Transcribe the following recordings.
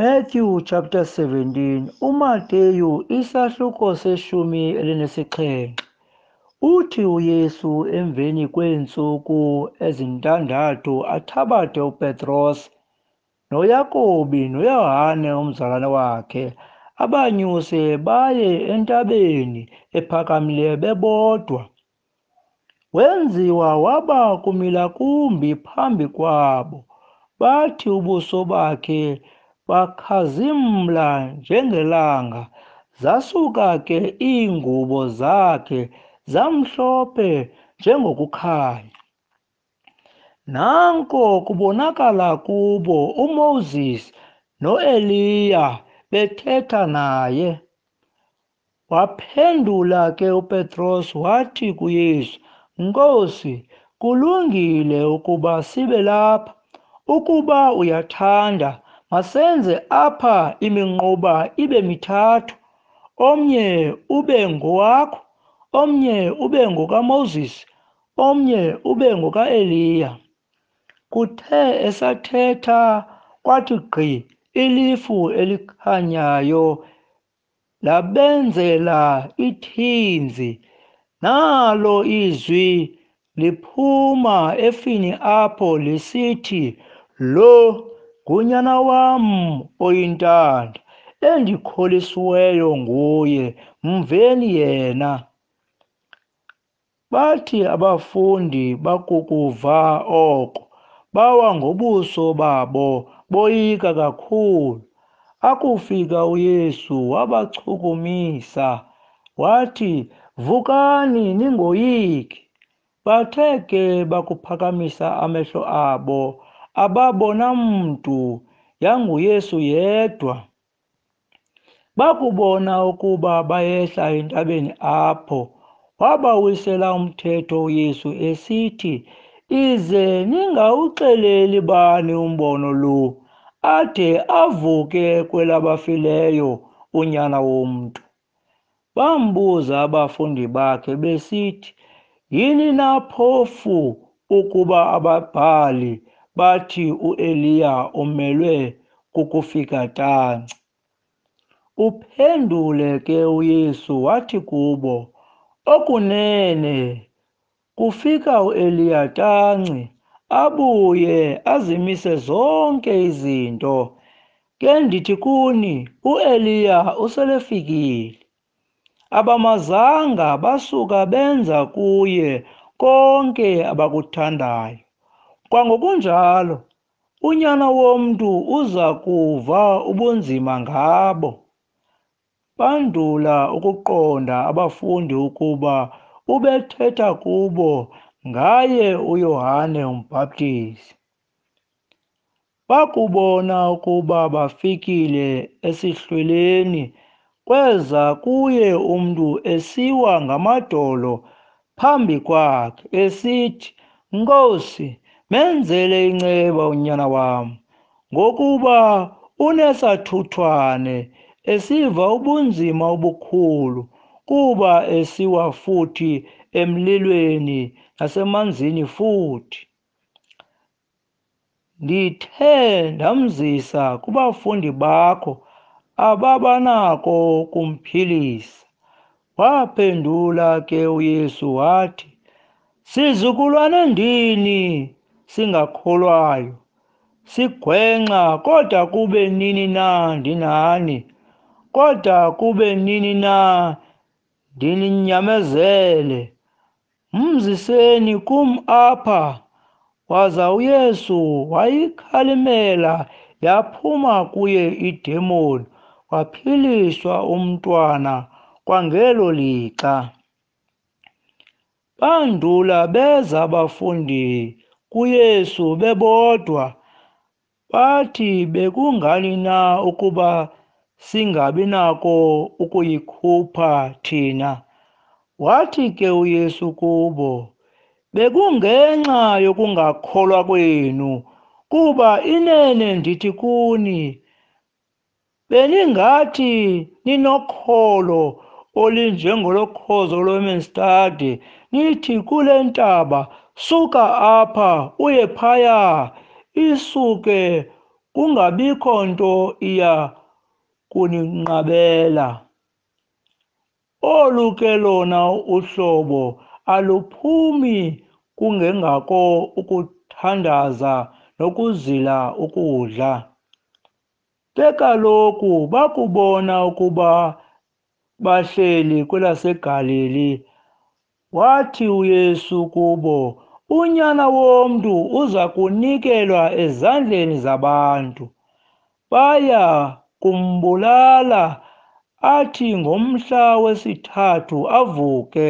Matthew chapter 17 uMateyu isahluko seshumi elinesixhenxe uthi uYesu emveni kweentsuku ezintandathu athabathe uPetros noYakobi noYohane umzalwane wakhe abanyuse baye entabeni ephakamileyo bebodwa. Wenziwa waba kumila kumbi phambi kwabo bathi ubuso bakhe bakhazimla njengelanga zasuka ke iingubo zakhe zamhlophe njengokukhanya. Nanko kubonakala kubo uMoses noEliya bethetha naye. Waphendula ke uPetros wathi kuYesu, "Nkosi, kulungile ukuba sibe lapha. Ukuba uyathanda, masenze apha iminquba ibe mithathu omnye ube ngowakho omnye ube ngokaMoses omnye ube ngokaEliya kuthe esathetha kwathi gqi ilifu elikhanyayo labenzela ithinzi nalo izwi liphuma efini apho lisithi lo Ngunyana wam oyintanda endikholisiweyo nguye, mveni yena. Bathi abafundi bakukuva oko, bawa ngobuso babo boyika kakhulu. Akufika uYesu wabachukumisa wathi, “Vukani ningoyiki.” Bathe ke bakuphakamisa amehlo abo ababona mntu yangu Yesu yedwa bakubona ukuba bayehla entabeni apho wabawisela umthetho uyesu esithi ize ningawuxeleli bani umbono lo ade avuke kwelabafileyo unyana womntu bambuza abafundi bakhe besithi yini na phofu ukuba ababhali bathi uEliya umelwe kukufika tanci. Uphendule ke uYesu wathi kubo, okunene kufika uEliya tanci abuye azimise zonke izinto. Ke ndithi kuni uEliya uselefikile. Abamazanga basuka benza kuye konke abakuthandayo Kwangokunjalo, unyana woMntu uza kuva ubunzima ngabo. Bandula ukuqonda abafundi ukuba ubethetha kubo ngaye uYohane uMbhaptizi. Bakubona ukuba bafikile esihlweleni kweza kuye umntu esiwa ngamadolo phambi kwakhe, esithi, "Nkosi, menzele inceba unyana wami ngokuba unesathuthwane esiva ubunzima obukhulu kuba esiwa futhi emlilweni nasemanzini futhi ndithe ndamzisa kubafundi bakho ababanako kumphilisa waphendula ke uyesu wathi sizukulwane ndini singakholwayo sigwenxa kodwa kube nini na ndinani kodwa kube nini na ndininyamezele mziseni kum apha waza uyesu wayikhalimela yaphuma kuye idemoni waphiliswa umntwana kwangelo lixa bandula beza abafundi kuYesu bebodwa bathi bekungani na ukuba singabi nako ukuyikhupha thina wathi ke uYesu kubo bekungenxa yokungakholwa kwenu kuba inene ndithi kuni beningathi ninokholo olinjengolokhozo lwemestade nithi kule ntaba suka apha uye phaya isuke kungabikho nto iya kuninqabela olu ke lona uhlobo aluphumi kungengako ukuthandaza nokuzila ukudla ke kaloku bakubona ukuba bahleli kwelasegalili wathi uyesu kubo unyana womntu uza kunikelwa ezandleni zabantu baya kumbulala athi ngomhla wesithathu avuke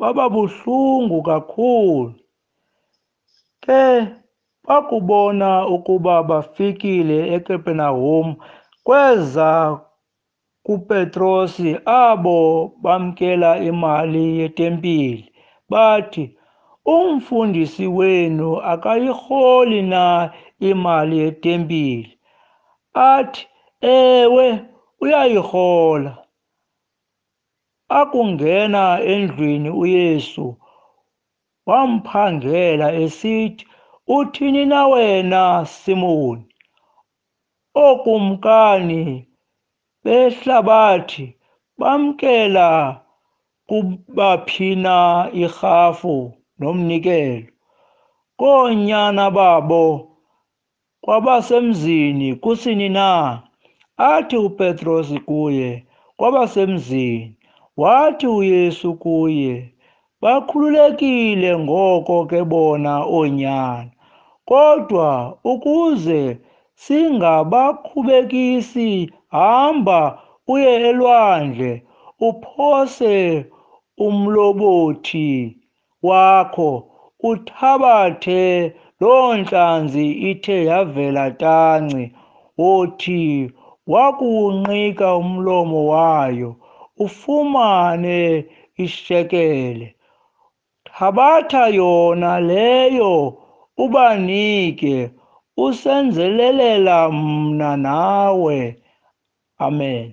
bababuhlungu kakhulu ke bakubona ukuba bafikile eKapernaum kweza kuPetrosi abo bamkela imali yetempile bathi umfundisi wenu akayiholi na imali yetempile athi ewe uyayihola akungena endlwini uyesu wamphangela esithi uthini na wena simoni okumkani behlabathi bamkela kubaphina irhafu nomnikelo, koonyana babo kwabasemzini kusini na, athi uPetros kuye, kwabasemzini, wathi uYesu kuye, "Bakhululekile ngoko ke bona oonyana, kodwa ukuze singabakhubekisi hamba uye elwandle uphose umlobothi wakho uthabathe loo ntlanzi ithe yavela tanci wothi wakuwunqika umlomo wayo ufumane ishekele thabatha yona leyo ubanike usenzelelela mna nawe amen